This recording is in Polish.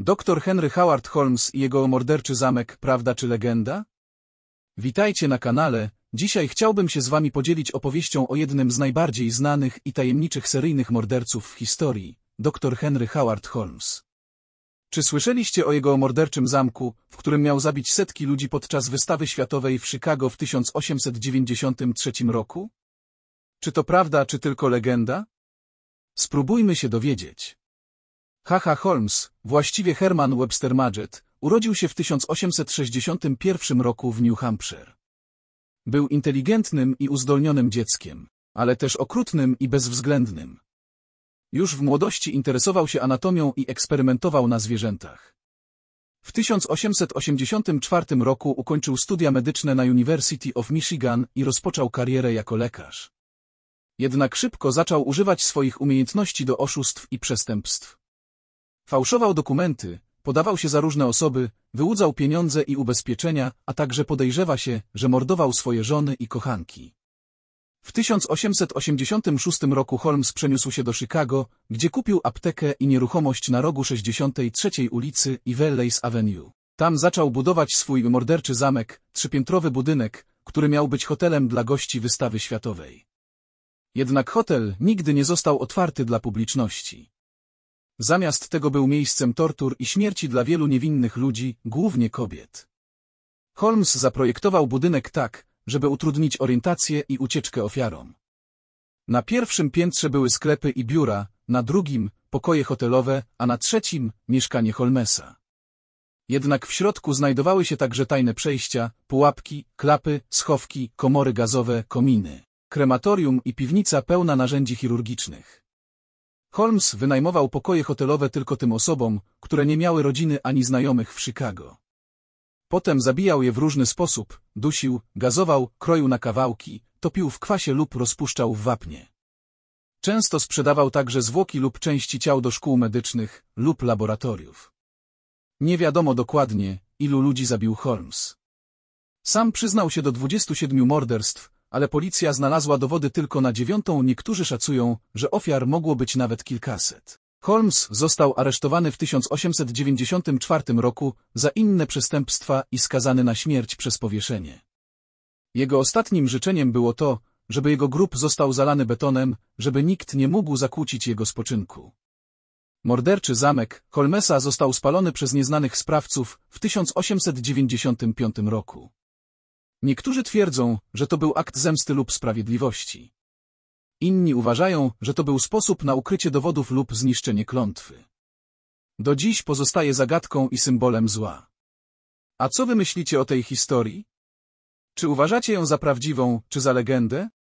Doktor Henry Howard Holmes i jego morderczy zamek, prawda czy legenda? Witajcie na kanale, dzisiaj chciałbym się z wami podzielić opowieścią o jednym z najbardziej znanych i tajemniczych seryjnych morderców w historii, dr Henry Howard Holmes. Czy słyszeliście o jego morderczym zamku, w którym miał zabić setki ludzi podczas wystawy światowej w Chicago w 1893 roku? Czy to prawda, czy tylko legenda? Spróbujmy się dowiedzieć. Haha Holmes, właściwie Herman Webster Madgett, urodził się w 1861 roku w New Hampshire. Był inteligentnym i uzdolnionym dzieckiem, ale też okrutnym i bezwzględnym. Już w młodości interesował się anatomią i eksperymentował na zwierzętach. W 1884 roku ukończył studia medyczne na University of Michigan i rozpoczął karierę jako lekarz. Jednak szybko zaczął używać swoich umiejętności do oszustw i przestępstw. Fałszował dokumenty, podawał się za różne osoby, wyłudzał pieniądze i ubezpieczenia, a także podejrzewa się, że mordował swoje żony i kochanki. W 1886 roku Holmes przeniósł się do Chicago, gdzie kupił aptekę i nieruchomość na rogu 63 ulicy i Welleys Avenue. Tam zaczął budować swój morderczy zamek, trzypiętrowy budynek, który miał być hotelem dla gości wystawy światowej. Jednak hotel nigdy nie został otwarty dla publiczności. Zamiast tego był miejscem tortur i śmierci dla wielu niewinnych ludzi, głównie kobiet. Holmes zaprojektował budynek tak, żeby utrudnić orientację i ucieczkę ofiarom. Na pierwszym piętrze były sklepy i biura, na drugim pokoje hotelowe, a na trzecim mieszkanie Holmesa. Jednak w środku znajdowały się także tajne przejścia, pułapki, klapy, schowki, komory gazowe, kominy, krematorium i piwnica pełna narzędzi chirurgicznych. Holmes wynajmował pokoje hotelowe tylko tym osobom, które nie miały rodziny ani znajomych w Chicago. Potem zabijał je w różny sposób, dusił, gazował, kroił na kawałki, topił w kwasie lub rozpuszczał w wapnie. Często sprzedawał także zwłoki lub części ciał do szkół medycznych lub laboratoriów. Nie wiadomo dokładnie, ilu ludzi zabił Holmes. Sam przyznał się do 27 morderstw, ale policja znalazła dowody tylko na dziewiątą, niektórzy szacują, że ofiar mogło być nawet kilkaset. Holmes został aresztowany w 1894 roku za inne przestępstwa i skazany na śmierć przez powieszenie. Jego ostatnim życzeniem było to, żeby jego grób został zalany betonem, żeby nikt nie mógł zakłócić jego spoczynku. Morderczy zamek Holmesa został spalony przez nieznanych sprawców w 1895 roku. Niektórzy twierdzą, że to był akt zemsty lub sprawiedliwości. Inni uważają, że to był sposób na ukrycie dowodów lub zniszczenie klątwy. Do dziś pozostaje zagadką i symbolem zła. A co wy myślicie o tej historii? Czy uważacie ją za prawdziwą, czy za legendę?